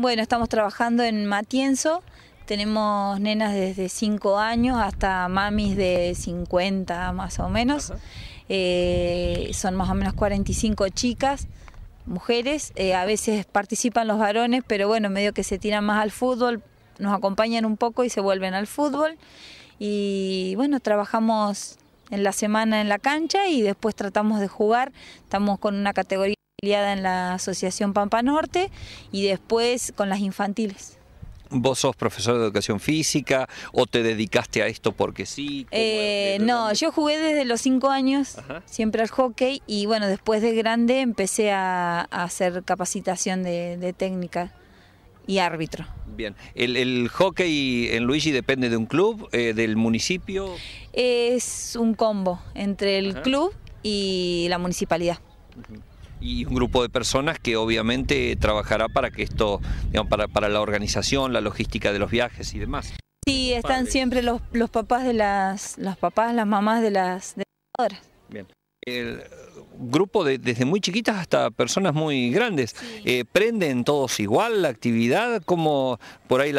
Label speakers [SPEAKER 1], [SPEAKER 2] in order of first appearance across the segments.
[SPEAKER 1] Bueno, estamos trabajando en Matienzo. Tenemos nenas desde 5 años hasta mamis de 50 más o menos. Eh, son más o menos 45 chicas, mujeres. Eh, a veces participan los varones, pero bueno, medio que se tiran más al fútbol, nos acompañan un poco y se vuelven al fútbol. Y bueno, trabajamos en la semana en la cancha y después tratamos de jugar. Estamos con una categoría en la Asociación Pampa Norte y después con las infantiles.
[SPEAKER 2] ¿Vos sos profesor de educación física o te dedicaste a esto porque sí?
[SPEAKER 1] Eh, no, yo jugué desde los cinco años, siempre al hockey, y bueno, después de grande empecé a, hacer capacitación de, técnica y árbitro.
[SPEAKER 2] Bien, ¿El, hockey en Luigi depende de un club, eh, del municipio?
[SPEAKER 1] Es un combo entre el club y la municipalidad
[SPEAKER 2] y un grupo de personas que obviamente trabajará para que esto, digamos, para, para la organización, la logística de los viajes y demás.
[SPEAKER 1] Sí, están siempre los, los papás de las, papás, las mamás de las, de las
[SPEAKER 2] Bien el grupo desde muy chiquitas hasta personas muy grandes. Eh, ¿Prenden todos igual la actividad? como por ahí el,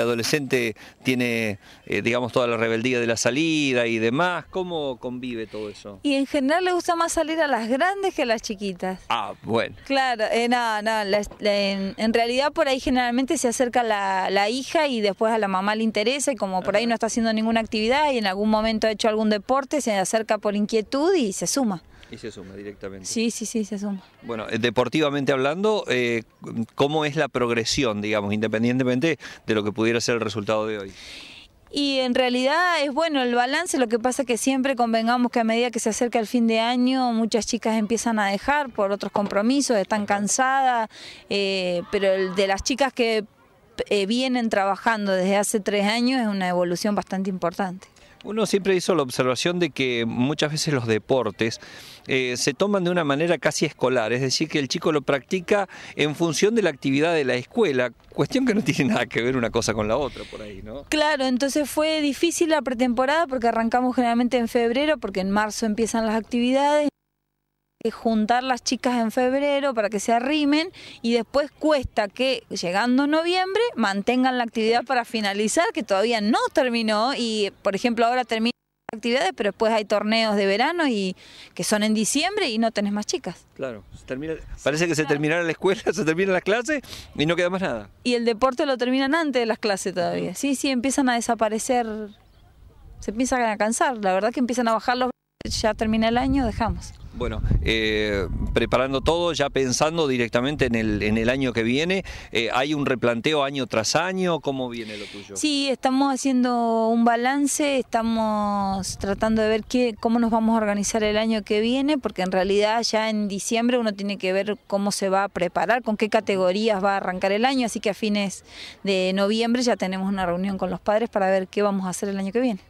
[SPEAKER 2] adolescente tiene, eh, digamos, toda la rebeldía de la salida y demás? ¿Cómo convive todo eso?
[SPEAKER 1] Y en general le gusta más salir a las grandes que a las chiquitas.
[SPEAKER 2] Ah, bueno.
[SPEAKER 1] Claro, eh, no, en, realidad por ahí generalmente se acerca la, la, hija y después a la mamá le interesa y como por ahí no está haciendo ninguna actividad y en algún momento ha hecho algún deporte, se acerca por inquietud y se suma.
[SPEAKER 2] Y se suma directamente.
[SPEAKER 1] Sí, sí, sí, se suma.
[SPEAKER 2] Bueno, eh, deportivamente hablando, eh, ¿cómo es la progresión, digamos, independientemente de lo que pudiera ser el resultado de hoy?
[SPEAKER 1] Y en realidad es bueno el balance, lo que pasa que siempre convengamos que a medida que se acerca el fin de año, muchas chicas empiezan a dejar por otros compromisos, están cansadas, eh, pero de las chicas que vienen trabajando desde hace tres años es una evolución bastante importante.
[SPEAKER 2] Uno siempre hizo la observación de que muchas veces los deportes eh, se toman de una manera casi escolar, es decir, que el chico lo practica en función de la actividad de la escuela, cuestión que no tiene nada que ver una cosa con la otra por ahí, ¿no?
[SPEAKER 1] Claro, entonces fue difícil la pretemporada porque arrancamos generalmente en febrero, porque en marzo empiezan las actividades, juntar las chicas en febrero para que se arrimen y después cuesta que llegando noviembre mantengan la actividad para finalizar que todavía no terminó y por ejemplo ahora termina actividades, pero después hay torneos de verano y que son en diciembre y no tenés más chicas.
[SPEAKER 2] Claro, parece que se termina la escuela, se terminan las clases y no queda más nada.
[SPEAKER 1] Y el deporte lo terminan antes de las clases todavía. Sí, sí, empiezan a desaparecer, se empiezan a cansar, la verdad que empiezan a bajar los... Ya termina el año, dejamos.
[SPEAKER 2] Bueno, eh, preparando todo, ya pensando directamente en el, en el año que viene, eh, ¿hay un replanteo año tras año? ¿Cómo viene lo tuyo? Sí,
[SPEAKER 1] estamos haciendo un balance, estamos tratando de ver qué, cómo nos vamos a organizar el año que viene, porque en realidad ya en diciembre uno tiene que ver cómo se va a preparar, con qué categorías va a arrancar el año, así que a fines de noviembre ya tenemos una reunión con los padres para ver qué vamos a hacer el año que viene.